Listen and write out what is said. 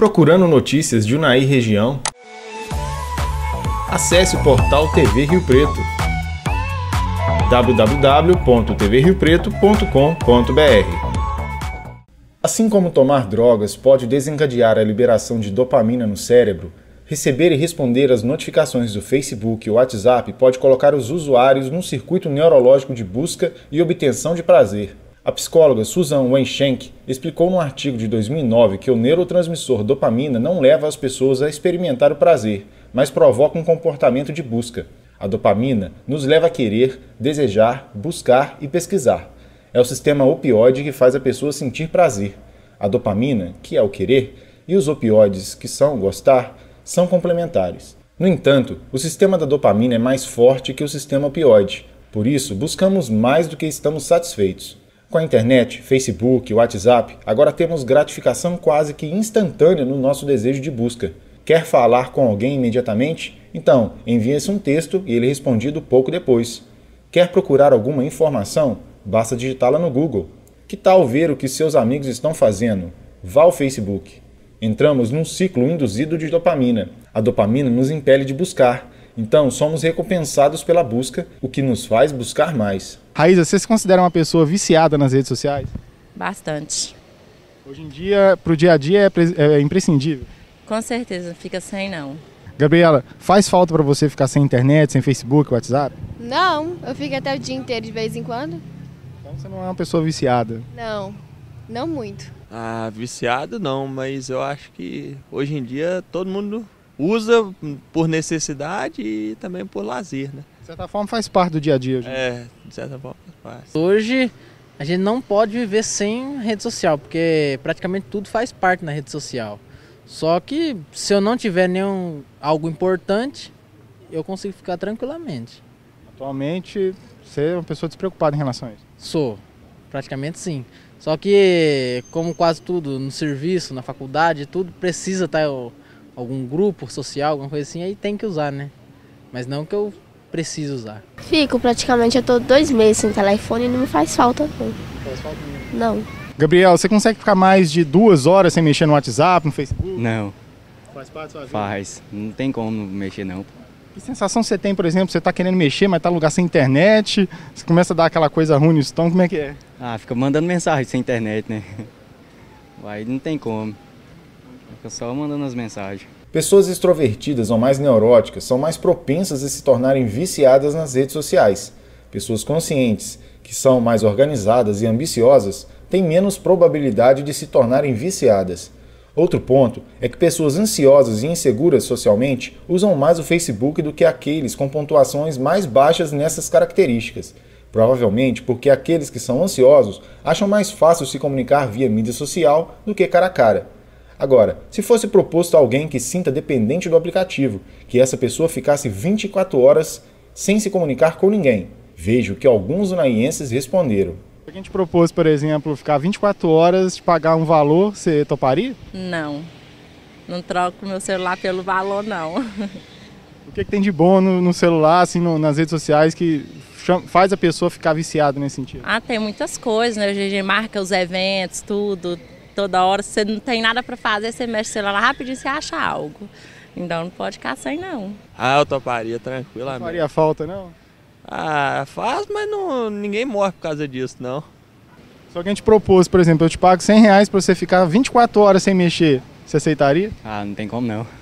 Procurando notícias de Unai região? Acesse o portal TV Rio Preto www.tvriopreto.com.br Assim como tomar drogas pode desencadear a liberação de dopamina no cérebro, receber e responder as notificações do Facebook e WhatsApp pode colocar os usuários num circuito neurológico de busca e obtenção de prazer. A psicóloga Susan Wenchenk explicou num artigo de 2009 que o neurotransmissor dopamina não leva as pessoas a experimentar o prazer, mas provoca um comportamento de busca. A dopamina nos leva a querer, desejar, buscar e pesquisar. É o sistema opioide que faz a pessoa sentir prazer. A dopamina, que é o querer, e os opioides, que são gostar, são complementares. No entanto, o sistema da dopamina é mais forte que o sistema opioide. Por isso, buscamos mais do que estamos satisfeitos. Com a internet, Facebook, WhatsApp, agora temos gratificação quase que instantânea no nosso desejo de busca. Quer falar com alguém imediatamente? Então, envia-se um texto e ele é respondido pouco depois. Quer procurar alguma informação? Basta digitá-la no Google. Que tal ver o que seus amigos estão fazendo? Vá ao Facebook. Entramos num ciclo induzido de dopamina. A dopamina nos impele de buscar, então, somos recompensados pela busca, o que nos faz buscar mais. Raíza, você se considera uma pessoa viciada nas redes sociais? Bastante. Hoje em dia, para o dia a dia, é, é imprescindível? Com certeza, fica sem não. Gabriela, faz falta para você ficar sem internet, sem Facebook, WhatsApp? Não, eu fico até o dia inteiro de vez em quando. Então você não é uma pessoa viciada? Não, não muito. Ah, viciado não, mas eu acho que hoje em dia todo mundo usa por necessidade e também por lazer, né? De certa forma faz parte do dia a dia. Gente. É, de certa forma faz. Hoje a gente não pode viver sem rede social, porque praticamente tudo faz parte na rede social. Só que se eu não tiver nenhum algo importante, eu consigo ficar tranquilamente. Atualmente você é uma pessoa despreocupada em relação a isso? Sou, praticamente sim. Só que como quase tudo no serviço, na faculdade, tudo precisa tá, estar algum grupo social, alguma coisa assim, aí tem que usar, né? Mas não que eu precise usar. Fico, praticamente eu tô dois meses sem telefone e não me faz falta. Não. Faz falta não. Gabriel, você consegue ficar mais de duas horas sem mexer no WhatsApp, no Facebook? Não. Faz parte sua Faz. Não tem como mexer não. Que sensação você tem, por exemplo, você está querendo mexer, mas está no lugar sem internet, você começa a dar aquela coisa ruim no estômago, como é que é? Ah, fica mandando mensagem sem internet, né? Aí não tem como só mandando as mensagens. Pessoas extrovertidas ou mais neuróticas são mais propensas a se tornarem viciadas nas redes sociais. Pessoas conscientes, que são mais organizadas e ambiciosas, têm menos probabilidade de se tornarem viciadas. Outro ponto é que pessoas ansiosas e inseguras socialmente usam mais o Facebook do que aqueles com pontuações mais baixas nessas características. Provavelmente porque aqueles que são ansiosos acham mais fácil se comunicar via mídia social do que cara a cara. Agora, se fosse proposto a alguém que sinta dependente do aplicativo, que essa pessoa ficasse 24 horas sem se comunicar com ninguém, vejo que alguns unaienses responderam. Se a gente propôs, por exemplo, ficar 24 horas, te pagar um valor, você toparia? Não. Não troco meu celular pelo valor, não. O que, é que tem de bom no, no celular, assim, no, nas redes sociais que faz a pessoa ficar viciada nesse sentido? Ah, tem muitas coisas, né? Gente marca os eventos, tudo toda hora, você não tem nada para fazer, você mexe o celular rapidinho, você acha algo. Então não pode ficar sem não. Ah, eu toparia tranquilamente. Não faria falta não? Ah, faz, mas não, ninguém morre por causa disso não. Se alguém te propôs, por exemplo, eu te pago 100 reais pra você ficar 24 horas sem mexer, você aceitaria? Ah, não tem como não.